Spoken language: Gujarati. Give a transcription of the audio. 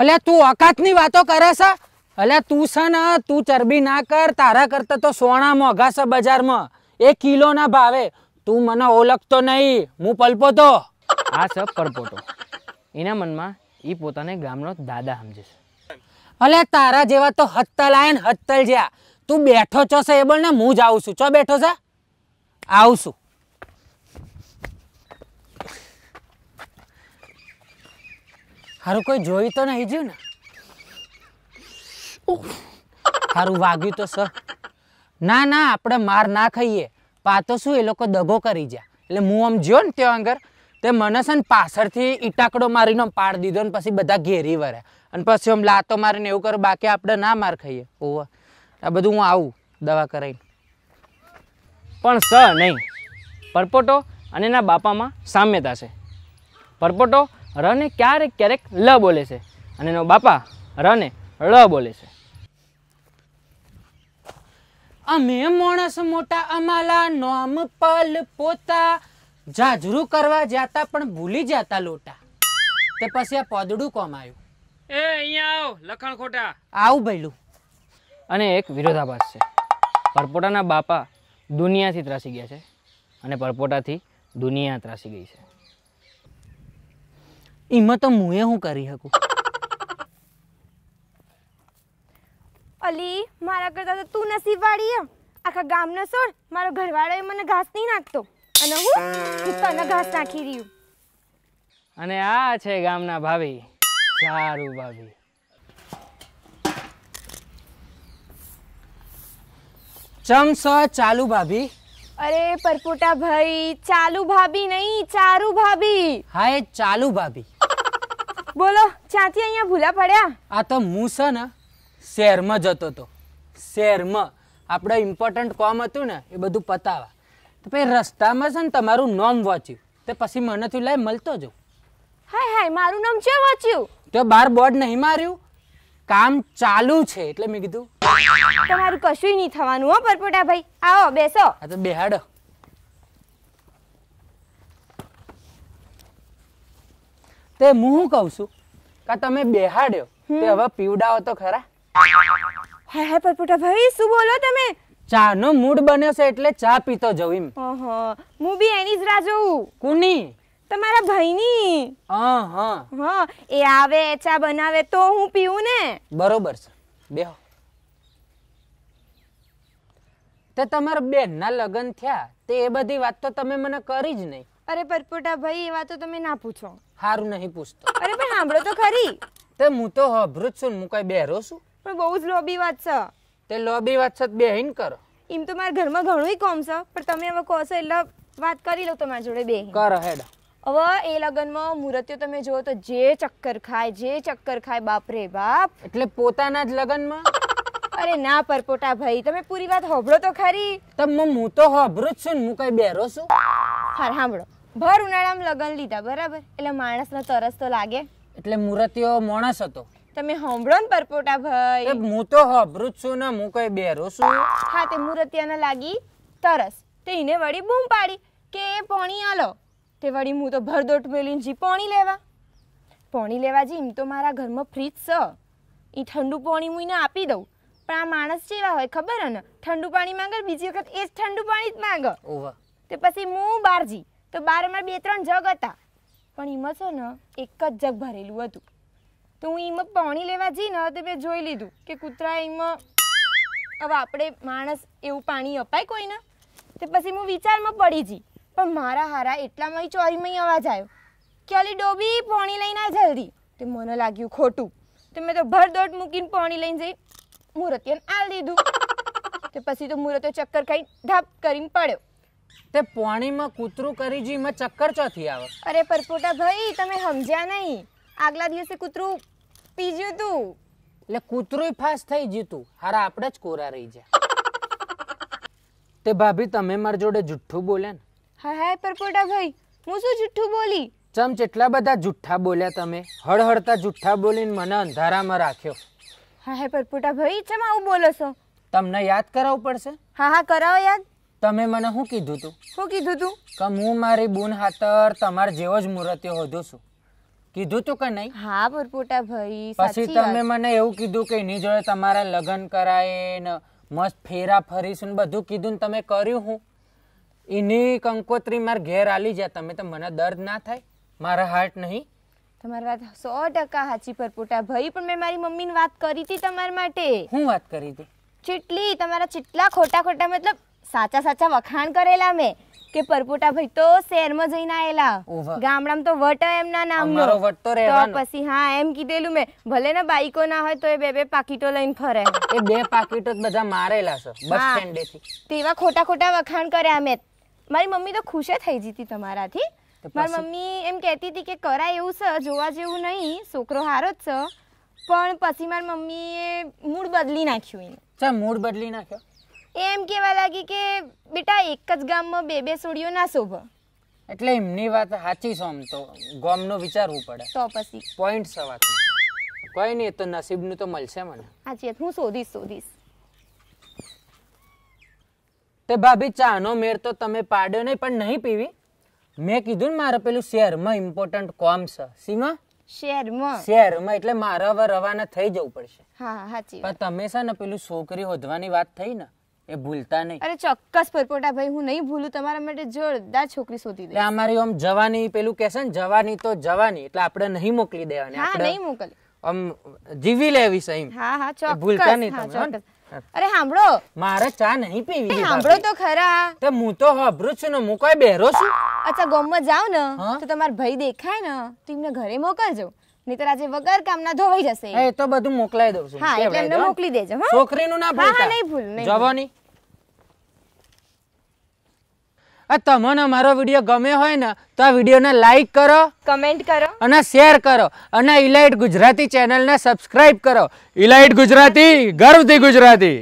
અલ્યા તું અકાતની વાતો કરે છે અલ્યા તું છે ને તું ચરબી ના કર તારા કરતા તો સોના મોઘા છે બજારમાં એ કિલોના ભાવે તું મને ઓળખતો નહીં હું પલપોતો આ સબ પરપોતો એના મનમાં એ પોતાને ગામનો દાદા સમજે છે અલ્યા તારા જેવા તો હત્તલ આય ને હત્તલ જ્યાં તું બેઠો છો સે એ બોલ ને હું જ આવું છું ચો બેઠો છે આવશું હારું કોઈ જોયું તો નહીં જ્યું ને હારું વાગ્યું તો સર ના ના આપણે માર ના ખાઈએ પાતો શું એ લોકો દગો કરી જા એટલે હું આમ જ્યો ને ત્યાં આગળ તે મને છે ને પાછળથી ઈટાકડો મારીને પાડ દીધો ને પછી બધા ઘેરી વરે અને પછી આમ લાતો મારીને એવું કરો બાકી આપણે ના માર ખાઈએ ઓવ આ બધું હું આવું દવા કરાવીને પણ સ નહીં પરપોટો અને એના બાપામાં સામ્યતા છે પરપોટો રને ક્યારેક ક્યારેક લ બોલે છે અને એનો બાપા રને ળ બોલે છે અમે માણસ મોટા અમાલા નોમ પલ પોતા જાજરું કરવા જતા પણ ભૂલી જતા લોટા તે પછી આ પોદડું કોમ આવ્યું એ અહીંયા આવ લખણ ખોટા આવું ભૈલું અને એક વિરોધાભાસ છે પરપોટાના બાપા દુનિયાથી ત્રાસી ગયા છે અને પરપોટાથી દુનિયા ત્રાસી ગઈ છે એમાં તો મુએ હું કરી શકું અલી મારા કરતા તો તું નસીબવાળી એમ આખા ગામનો છોડ મારો ઘરવાળો મને ઘાસ નહીં નાખતો અને હું તને ઘાસ નાખી રહ્યું અને આ છે ગામના ભાભી સારું ભાભી ચમસો ચાલુ ભાભી અરે પરપોટા ભાઈ ચાલુ ભાભી નહીં ચારુ ભાભી હા એ ચાલુ ભાભી બોલો ચાથી અહીંયા ભૂલા પડ્યા આ તો હું છે ને શહેરમાં જતો તો શહેરમાં આપણે ઇમ્પોર્ટન્ટ કોમ હતું ને એ બધું પતાવા તો પછી રસ્તામાં છે ને તમારું નામ વાંચ્યું તો પછી મને તું લાય મળતો જો હાય હાય મારું નામ છે વાંચ્યું તો બાર બોર્ડ નહીં માર્યું કામ ચાલુ છે એટલે મેં કીધું તમારું કશુંય નહીં થવાનું હો પરપોટા આવો બેસો આ તો બેહાડો તે હું શું કહું છું કે તમે બેહાડ્યો તે હવે પીવડાવો તો ખરા હા હા પરપોટા શું બોલો તમે ચા નો મૂડ બન્યો છે એટલે ચા પીતો જઉં એમ ઓહો હું બી એની જ રાહ જોઉં કોની તમારા ભાઈની હા હા હા એ આવે ચા બનાવે તો હું પીવું ને બરોબર છે બેહો તો તમારા બેનના લગ્ન થયા તે એ બધી વાત તો તમે મને કરી જ નહીં અરે પરપોટા ભાઈ એ વાતો તમે ના પૂછો હારું નહીં પૂછતો અરે પણ સાંભળો તો ખરી તે હું તો હભરું જ છું હું કઈ બેરો છું પણ બહુ જ લોબી વાત છે તે લોબી વાત છે બેહીન કરો એમ તો મારા ઘરમાં ઘણું કોમ છે પણ તમે હવે કહો છો એટલે વાત કરી લો તમારી જોડે બે કરો હેડ હવે એ લગ્નમાં મુહૂર્ત્યો તમે જુઓ તો જે ચક્કર ખાય જે ચક્કર ખાય બાપ રે બાપ એટલે પોતાના જ લગ્નમાં અરે ના પરપોટા ભાઈ તમે પૂરી વાત હોભળો તો ખરી તમે હું તો હોભળું જ છું ને હું કઈ બેરો છું હા સાંભળો ભર ઉનાળામાં લગ્ન લીધા બરાબર એટલે માણસનો તરસ તો લાગે એટલે મુરતીઓ માણસ હતો તમે હોંભળો ને પરપોટા ભાઈ હું તો હોભળું છું ને હું કઈ બેરો છું હા તે મુરતિયાને લાગી તરસ તે એને વળી બૂમ પાડી કે એ પોણી આલો તે વળી હું તો ભરદોટ મેલીને જી પોણી લેવા પોણી લેવા જી એમ તો મારા ઘરમાં ફ્રીજ છે એ ઠંડુ પોણી હું એને આપી દઉં પણ આ માણસ જેવા હોય ખબર ને ઠંડુ પાણી માંગે બીજી વખત એ જ ઠંડુ પાણી જ માંગે ઓવા તે પછી હું બારજી તો બાર બારમાં બે ત્રણ જગ હતા પણ એમાં છે ને એક જ જગ ભરેલું હતું તો હું એમાં પાણી લેવા જઈ ને તો મેં જોઈ લીધું કે કૂતરા એમાં હવે આપણે માણસ એવું પાણી અપાય કોઈને તો પછી હું વિચારમાં પડી જઈ પણ મારા હારા એટલામાં ચોરીમાં અવાજ આવ્યો કે ઓલી ડોબી પાણી લઈને આ જલ્દી તે મને લાગ્યું ખોટું તો મેં તો ભરદોટ મૂકીને પાણી લઈને જઈ મુરતીએ આલ દીધું તે પછી તો મુરતો ચક્કર ખાઈ ધાપ કરીને પડ્યો તે પાણીમાં કૂતરું કરી જી માં ચક્કર ચોથી આવે અરે પરપોટા ભાઈ તમે સમજ્યા નહીં આગલા દિવસે કૂતરું પી ગયું તું એટલે કૂતરું ફાસ થઈ ગયું તું હારા આપણે જ કોરા રહી જાય તે ભાભી તમે માર જોડે જુઠ્ઠું બોલે ને હા હા પરપોટા ભાઈ હું શું જુઠ્ઠું બોલી ચમ જેટલા બધા જુઠ્ઠા બોલ્યા તમે હળહળતા જુઠ્ઠા બોલીને મને અંધારામાં રાખ્યો હા હે પરપુટા ભાઈ ચમ આવું બોલો છો તમને યાદ કરાવવું પડશે હા હા કરાવો યાદ તમે મને શું કીધું તું શું કીધું તું કે હું મારી બુન હાતર તમાર જેવો જ મૂર્તિઓ હોધું છું કીધું તું કે નહીં હા પરપુટા ભાઈ પછી તમે મને એવું કીધું કે એની જોડે તમારા લગ્ન કરાય ને મસ્ત ફેરા ફરીશું ને બધું કીધું ને તમે કર્યું હું એની કંકોત્રી માર ઘેર આલી જાય તમે તો મને દર્દ ના થાય મારા હાર્ટ નહીં તમારી વાત સો ટકા સાચી પરપોટા ભાઈ પણ મેં મારી મમ્મીને વાત કરી હતી તમારા માટે હું વાત કરી હતી ચીટલી તમારા ચીટલા ખોટા ખોટા મતલબ સાચા સાચા વખાણ કરેલા મેં કે પરપોટા ભાઈ તો શહેરમાં જઈને આયેલા ગામડામાં તો વટ એમના નામનો વટ તો રહેવાનો પછી હા એમ કીધેલું મેં ભલે ને બાઈકો ના હોય તો એ બે બે પાકીટો લઈને ફરે એ બે પાકીટો બધા મારેલા છે બસ સ્ટેન્ડેથી તેવા ખોટા ખોટા વખાણ કર્યા મેં મારી મમ્મી તો ખુશ થઈ જીતી તમારાથી મારી મમ્મી એમ કહેતી હતી કે કરાય એવું છે જોવા જેવું નહીં છોકરો હારો જ છે પણ પછી મારી મમ્મીએ મૂડ બદલી નાખ્યું એને ચા મૂડ બદલી નાખ્યો એમ કહેવા લાગી કે બેટા એક જ ગામમાં બે બે સોડીઓ ના શોભ એટલે એમની વાત સાચી છે આમ તો ગોમનો વિચારવું પડે તો પછી પોઈન્ટ છે વાત કોઈ નહીં તો નસીબનું તો મળશે મને સાચી હું શોધીશ શોધીશ તે ભાભી ચાનો મેર તો તમે પાડ્યો નહીં પણ નહીં પીવી મેં કીધું ને મારે પેલું શહેરમાં ઇમ્પોર્ટન્ટ કોમ છે સીમા શહેરમાં શહેરમાં એટલે મારે હવે રવાના થઈ જવું પડશે હા સાચી તમે છે ને પેલું છોકરી હોધવાની વાત થઈ ને એ ભૂલતા નહીં અરે ચોક્કસ પરપોટા ભાઈ હું નહીં ભૂલું તમારા માટે જોરદાર છોકરી શોધી દે અમારી આમ જવાની પેલું કહેશે ને જવાની તો જવાની એટલે આપણે નહીં મોકલી દેવાની આપણે નહીં મોકલી આમ જીવી લેવી છે હા હા ચોક્કસ ભૂલતા નહીં તમે અરે સાંભળો મારે ચા નહીં પીવી સાંભળો તો ખરા તો હું તો હબરું છું ને હું કોઈ બેરો છું અચ્છા ગોમમાં જાવ ને તો તમાર ભાઈ દેખાય ને તો એમને ઘરે મોકલજો નહીતર આજે વગર કામના ધોવાઈ જશે એ તો બધું મોકલાઈ દઉં છું હા એટલે એમને મોકલી દેજો છોકરીનું ના ભૂલતા હા નહીં ભૂલ નહીં જવાની આ તમને મારો વિડીયો ગમે હોય ને તો આ વિડીયોને લાઈક કરો કમેન્ટ કરો અને શેર કરો અને ઇલાઇટ ગુજરાતી ચેનલને સબસ્ક્રાઇબ કરો ઇલાઇટ ગુજરાતી ગર્વથી ગુજરાતી